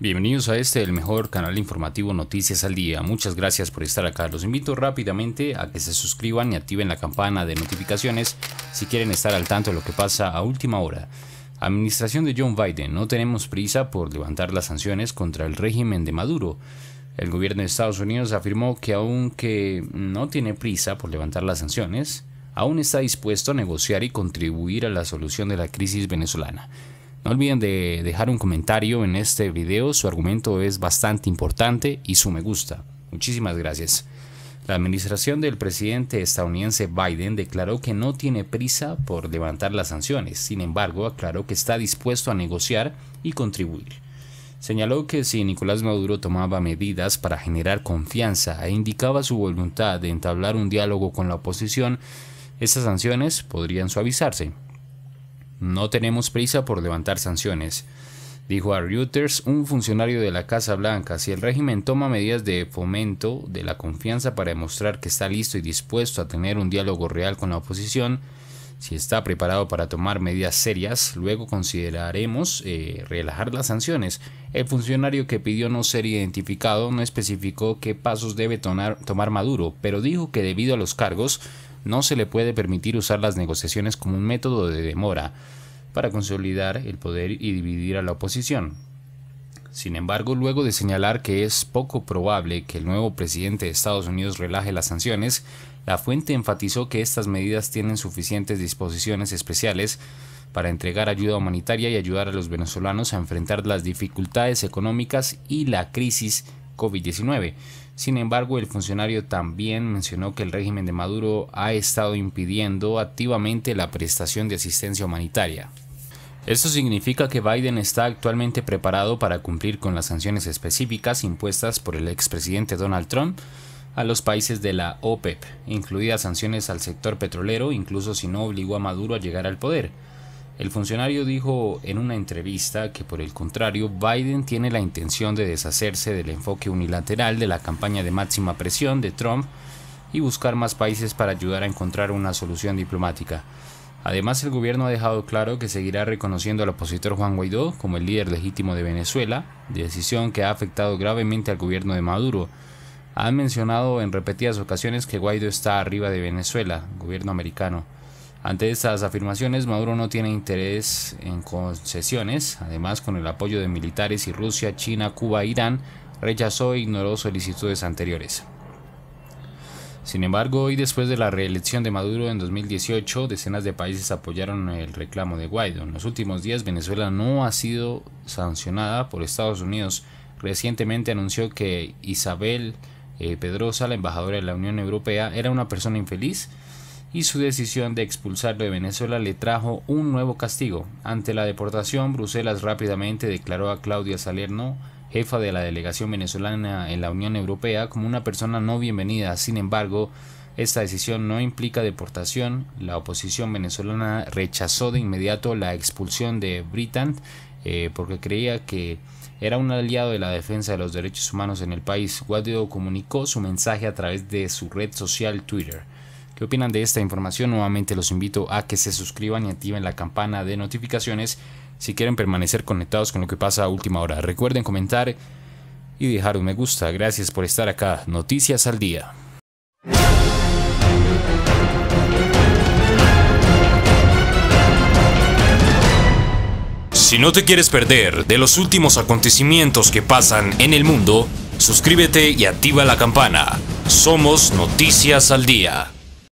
Bienvenidos a este, el mejor canal informativo Noticias al Día. Muchas gracias por estar acá. Los invito rápidamente a que se suscriban y activen la campana de notificaciones si quieren estar al tanto de lo que pasa a última hora. Administración de John Biden. No tenemos prisa por levantar las sanciones contra el régimen de Maduro. El gobierno de Estados Unidos afirmó que aunque no tiene prisa por levantar las sanciones, aún está dispuesto a negociar y contribuir a la solución de la crisis venezolana. No olviden de dejar un comentario en este video, su argumento es bastante importante y su me gusta. Muchísimas gracias. La administración del presidente estadounidense Biden declaró que no tiene prisa por levantar las sanciones, sin embargo aclaró que está dispuesto a negociar y contribuir. Señaló que si Nicolás Maduro tomaba medidas para generar confianza e indicaba su voluntad de entablar un diálogo con la oposición, esas sanciones podrían suavizarse. No tenemos prisa por levantar sanciones, dijo a Reuters un funcionario de la Casa Blanca. Si el régimen toma medidas de fomento de la confianza para demostrar que está listo y dispuesto a tener un diálogo real con la oposición, si está preparado para tomar medidas serias, luego consideraremos eh, relajar las sanciones. El funcionario que pidió no ser identificado no especificó qué pasos debe tomar Maduro, pero dijo que debido a los cargos no se le puede permitir usar las negociaciones como un método de demora para consolidar el poder y dividir a la oposición. Sin embargo, luego de señalar que es poco probable que el nuevo presidente de Estados Unidos relaje las sanciones, la fuente enfatizó que estas medidas tienen suficientes disposiciones especiales para entregar ayuda humanitaria y ayudar a los venezolanos a enfrentar las dificultades económicas y la crisis COVID-19. Sin embargo, el funcionario también mencionó que el régimen de Maduro ha estado impidiendo activamente la prestación de asistencia humanitaria. Esto significa que Biden está actualmente preparado para cumplir con las sanciones específicas impuestas por el expresidente Donald Trump a los países de la OPEP, e incluidas sanciones al sector petrolero, incluso si no obligó a Maduro a llegar al poder. El funcionario dijo en una entrevista que por el contrario Biden tiene la intención de deshacerse del enfoque unilateral de la campaña de máxima presión de Trump y buscar más países para ayudar a encontrar una solución diplomática. Además, el gobierno ha dejado claro que seguirá reconociendo al opositor Juan Guaidó como el líder legítimo de Venezuela, decisión que ha afectado gravemente al gobierno de Maduro. Han mencionado en repetidas ocasiones que Guaidó está arriba de Venezuela, gobierno americano. Ante estas afirmaciones, Maduro no tiene interés en concesiones. Además, con el apoyo de militares y Rusia, China, Cuba e Irán, rechazó e ignoró solicitudes anteriores. Sin embargo, hoy después de la reelección de Maduro en 2018, decenas de países apoyaron el reclamo de Guaidó. En los últimos días, Venezuela no ha sido sancionada por Estados Unidos. Recientemente anunció que Isabel eh, Pedrosa, la embajadora de la Unión Europea, era una persona infeliz y su decisión de expulsarlo de Venezuela le trajo un nuevo castigo. Ante la deportación, Bruselas rápidamente declaró a Claudia Salerno jefa de la delegación venezolana en la Unión Europea, como una persona no bienvenida. Sin embargo, esta decisión no implica deportación. La oposición venezolana rechazó de inmediato la expulsión de Britant eh, porque creía que era un aliado de la defensa de los derechos humanos en el país. Guadio comunicó su mensaje a través de su red social Twitter. ¿Qué opinan de esta información? Nuevamente los invito a que se suscriban y activen la campana de notificaciones si quieren permanecer conectados con lo que pasa a última hora. Recuerden comentar y dejar un me gusta. Gracias por estar acá. Noticias al día. Si no te quieres perder de los últimos acontecimientos que pasan en el mundo, suscríbete y activa la campana. Somos Noticias al Día.